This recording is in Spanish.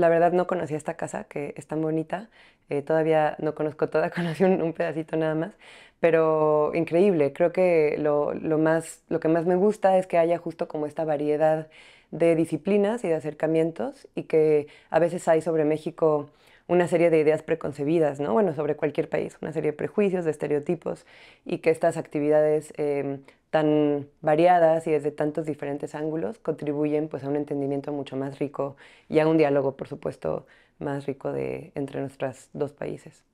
la verdad no conocía esta casa que es tan bonita, eh, todavía no conozco toda, conocí un, pedacito nada más, pero increíble, creo que lo, más, lo que más me gusta es que haya justo como esta variedad de disciplinas y de acercamientos y que a veces hay sobre México una serie de ideas preconcebidas, ¿no? Bueno, sobre cualquier país, una serie de prejuicios, de estereotipos y que estas actividades em, tan variadas y desde tantos diferentes ángulos contribuyen pues a un entendimiento mucho más rico y a un diálogo, por supuesto, más rico de, entre nuestros dos países.